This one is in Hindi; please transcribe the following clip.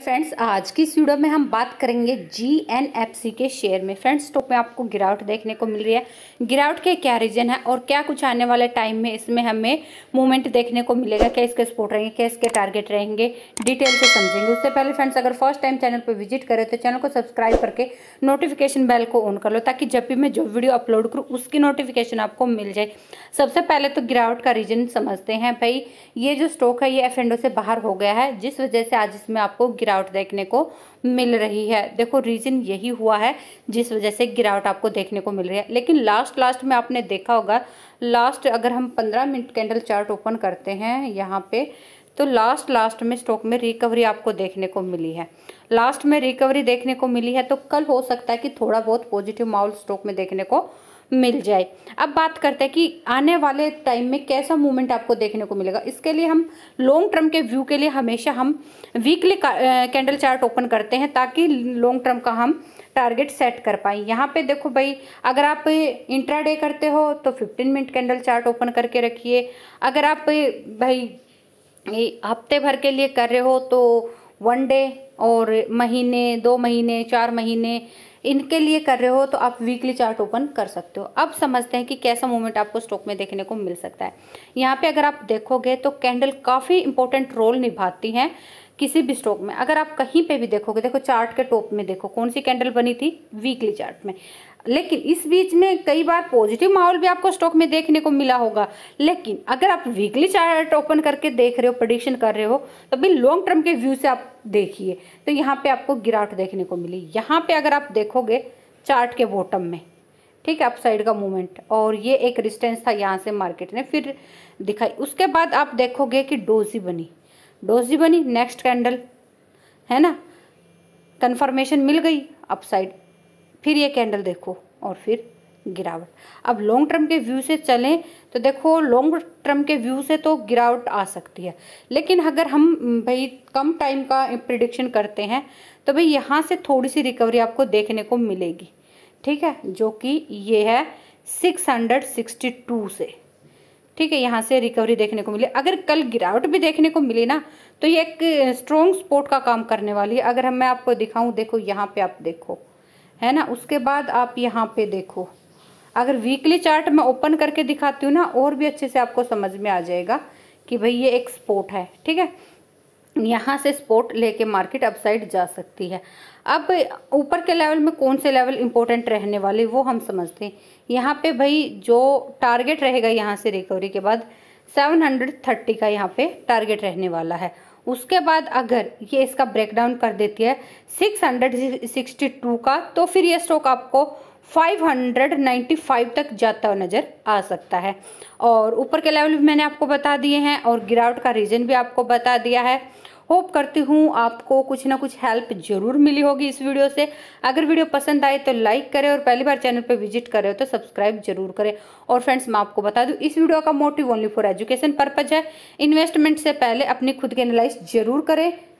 फ्रेंड्स आज की इस वीडियो में हम बात करेंगे जी एन एफ सी के शेयर में फ्रेंड्स स्टॉक तो में आपको गिरावट देखने को मिल रही है गिरावट के क्या रीजन है और क्या कुछ आने वाले टाइम में इसमें हमें मूवमेंट देखने को मिलेगा क्या इसके सपोर्ट रहेंगे क्या इसके टारगेट रहेंगे डिटेल से समझेंगे उससे पहले फ्रेंड्स अगर फर्स्ट टाइम चैनल पर विजिट करें तो चैनल को सब्सक्राइब करके नोटिफिकेशन बेल को ऑन कर लो ताकि जब भी मैं जो वीडियो अपलोड करूँ उसकी नोटिफिकेशन आपको मिल जाए सबसे पहले तो गिरावट का रीजन समझते हैं भाई ये जो स्टॉक है ये एफ से बाहर हो गया है जिस वजह से आज इसमें आपको गिरावट देखने को मिल रही है देखो रीज़न यही हुआ है जिस वजह से गिरावट आपको देखने को मिल रही है लेकिन लास्ट लास्ट में आपने देखा होगा लास्ट अगर हम पंद्रह मिनट कैंडल चार्ट ओपन करते हैं यहाँ पे तो लास्ट लास्ट में स्टॉक में रिकवरी आपको देखने को मिली है लास्ट में रिकवरी देखने को मिली है तो कल हो सकता है कि थोड़ा बहुत पॉजिटिव माहौल स्टॉक में देखने को मिल जाए अब बात करते हैं कि आने वाले टाइम में कैसा मूवमेंट आपको देखने को मिलेगा इसके लिए हम लॉन्ग टर्म के व्यू के लिए हमेशा हम वीकली कैंडल चार्ट ओपन करते हैं ताकि लॉन्ग टर्म का हम टारगेट सेट कर पाए यहाँ पे देखो भाई अगर आप इंट्राडे करते हो तो 15 मिनट कैंडल चार्ट ओपन करके रखिए अगर आप भाई हफ्ते भर के लिए कर रहे हो तो वन डे और महीने दो महीने चार महीने इनके लिए कर रहे हो तो आप वीकली चार्ट ओपन कर सकते हो अब समझते हैं कि कैसा मूवमेंट आपको स्टॉक में देखने को मिल सकता है यहाँ पे अगर आप देखोगे तो कैंडल काफ़ी इंपॉर्टेंट रोल निभाती हैं किसी भी स्टॉक में अगर आप कहीं पे भी देखोगे देखो चार्ट के टॉप में देखो कौन सी कैंडल बनी थी वीकली चार्ट में लेकिन इस बीच में कई बार पॉजिटिव माहौल भी आपको स्टॉक में देखने को मिला होगा लेकिन अगर आप वीकली चार्ट ओपन करके देख रहे हो प्रडिक्शन कर रहे हो तो भी लॉन्ग टर्म के व्यू से आप देखिए तो यहाँ पे आपको गिरावट देखने को मिली यहाँ पे अगर आप देखोगे चार्ट के बॉटम में ठीक है अपसाइड का मूवमेंट और ये एक रिस्टेंस था यहाँ से मार्केट ने फिर दिखाई उसके बाद आप देखोगे कि डोजी बनी डोजी बनी नेक्स्ट कैंडल है ना कन्फर्मेशन मिल गई अपसाइड फिर ये कैंडल देखो और फिर गिरावट अब लॉन्ग टर्म के व्यू से चलें तो देखो लॉन्ग टर्म के व्यू से तो गिरावट आ सकती है लेकिन अगर हम भाई कम टाइम का प्रिडिक्शन करते हैं तो भाई यहाँ से थोड़ी सी रिकवरी आपको देखने को मिलेगी ठीक है जो कि ये है 662 से ठीक है यहाँ से रिकवरी देखने को मिली अगर कल गिरावट भी देखने को मिली ना तो ये एक स्ट्रोंग सपोर्ट का काम करने वाली है अगर हम मैं आपको दिखाऊं देखो यहाँ पे आप देखो है ना उसके बाद आप यहाँ पे देखो अगर वीकली चार्ट मैं ओपन करके दिखाती हूँ ना और भी अच्छे से आपको समझ में आ जाएगा कि भाई ये एक सपोर्ट है ठीक है यहाँ से स्पोर्ट लेके मार्केट अपसाइड जा सकती है अब ऊपर के लेवल में कौन से लेवल इंपॉर्टेंट रहने वाले वो हम समझते हैं यहाँ पे भाई जो टारगेट रहेगा यहाँ से रिकवरी के बाद 730 का यहाँ पे टारगेट रहने वाला है उसके बाद अगर ये इसका ब्रेकडाउन कर देती है 662 का तो फिर ये स्टॉक आपको 595 तक जाता हुआ नज़र आ सकता है और ऊपर के लेवल भी मैंने आपको बता दिए हैं और गिरावट का रीज़न भी आपको बता दिया है होप करती हूँ आपको कुछ ना कुछ हेल्प जरूर मिली होगी इस वीडियो से अगर वीडियो पसंद आए तो लाइक करें और पहली बार चैनल पर विजिट कर रहे हो तो सब्सक्राइब जरूर करें और फ्रेंड्स मैं आपको बता दूँ इस वीडियो का motive only for education purpose है इन्वेस्टमेंट से पहले अपनी खुद की एनालाइज जरूर करें